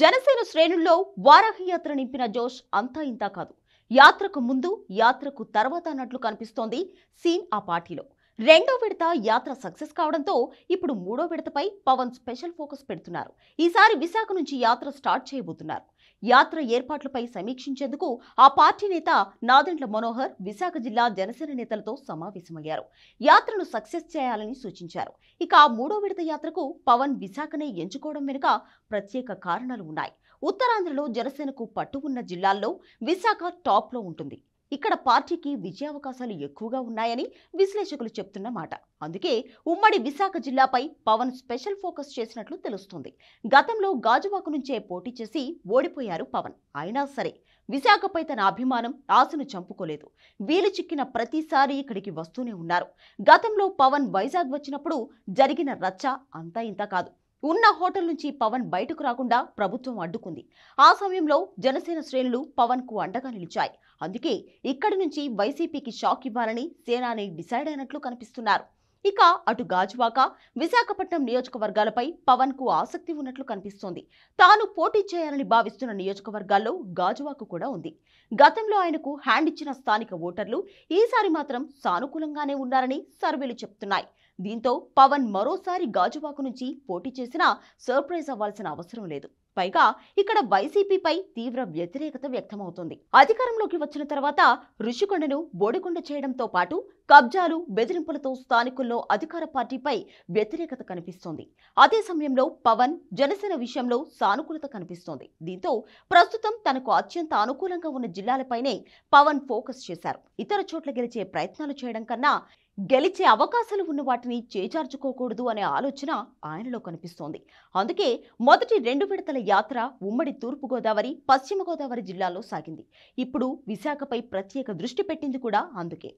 జనసేన శ్రేణుల్లో వారాహి యాత్ర నింపిన జోష్ అంతా ఇంతా కాదు యాత్రకు ముందు యాత్రకు తర్వాత అన్నట్లు కనిపిస్తోంది సీన్ ఆ పార్టీలో రెండో విడత యాత్ర సక్సెస్ కావడంతో ఇప్పుడు మూడో విడతపై పవన్ స్పెషల్ ఫోకస్ పెడుతున్నారు ఈసారి విశాఖ నుంచి యాత్ర స్టార్ట్ చేయబోతున్నారు యాత్ర ఏర్పాట్లపై సమీక్షించేందుకు ఆ పార్టీ నేత నాదెండ్ల మనోహర్ విశాఖ జిల్లా జనసేన నేతలతో సమావేశమయ్యారు యాత్రను సక్సెస్ చేయాలని సూచించారు ఇక ఆ మూడో విడత యాత్రకు పవన్ విశాఖనే ఎంచుకోవడం వెనుక ప్రత్యేక కారణాలు ఉన్నాయి ఉత్తరాంధ్రలో జనసేనకు పట్టు ఉన్న జిల్లాల్లో విశాఖ టాప్లో ఉంటుంది ఇక్కడ పార్టీకి విజయావకాశాలు ఎక్కువగా ఉన్నాయని విశ్లేషకులు చెప్తున్నమాట అందుకే ఉమ్మడి విశాఖ జిల్లాపై పవన్ స్పెషల్ ఫోకస్ చేసినట్లు తెలుస్తుంది గతంలో గాజువాకు నుంచే పోటీ చేసి ఓడిపోయారు పవన్ అయినా సరే విశాఖపై తన అభిమానం ఆశను చంపుకోలేదు వీలు చిక్కిన ప్రతిసారి ఇక్కడికి వస్తూనే ఉన్నారు గతంలో పవన్ వైజాగ్ వచ్చినప్పుడు జరిగిన రచ్చ అంతా ఇంత కాదు ఉన్న హోటల్ నుంచి పవన్ బయటకు రాకుండా ప్రభుత్వం అడ్డుకుంది ఆ సమయంలో జనసేన శ్రేణులు పవన్ కు అండగా నిలిచాయి అందుకే ఇక్కడి నుంచి వైసీపీకి షాక్ ఇవ్వాలని సేనాని డిసైడ్ అయినట్లు కనిపిస్తున్నారు ఇక అటు గాజువాక విశాఖపట్నం నియోజకవర్గాలపై పవన్ కు ఆసక్తి ఉన్నట్లు కనిపిస్తోంది తాను పోటీ చేయాలని భావిస్తున్న నియోజకవర్గాల్లో గాజువాకు కూడా ఉంది గతంలో ఆయనకు హ్యాండ్ ఇచ్చిన స్థానిక ఓటర్లు ఈసారి మాత్రం సానుకూలంగానే ఉన్నారని సర్వేలు చెప్తున్నాయి దీంతో పవన్ మరోసారి గాజువాకు నుంచి పోటీ చేసినా సర్ప్రైజ్ అవ్వాల్సిన అవసరం లేదు పైగా ఇక్కడ వైసీపీపై తీవ్ర వ్యతిరేకత వ్యక్తమవుతోంది అధికారంలోకి వచ్చిన తర్వాత ఋషికొండను బోడికొండ చేయడంతో పాటు కబ్జాలు బెదిరింపులతో స్థానికుల్లో అధికార పార్టీపై వ్యతిరేకత కనిపిస్తోంది అదే సమయంలో పవన్ జనసేన విషయంలో సానుకూలత కనిపిస్తోంది దీంతో ప్రస్తుతం తనకు అత్యంత అనుకూలంగా ఉన్న జిల్లాలపైనే పవన్ ఫోకస్ చేశారు ఇతర చోట్ల గెలిచే ప్రయత్నాలు చేయడం కన్నా గెలిచే అవకాశాలు ఉన్న వాటిని చేజార్చుకోకూడదు అనే ఆలోచన ఆయనలో కనిపిస్తోంది అందుకే మొదటి రెండు విడతల యాత్ర ఉమ్మడి తూర్పుగోదావరి పశ్చిమ గోదావరి జిల్లాలో సాగింది ఇప్పుడు విశాఖపై ప్రత్యేక దృష్టి పెట్టింది కూడా అందుకే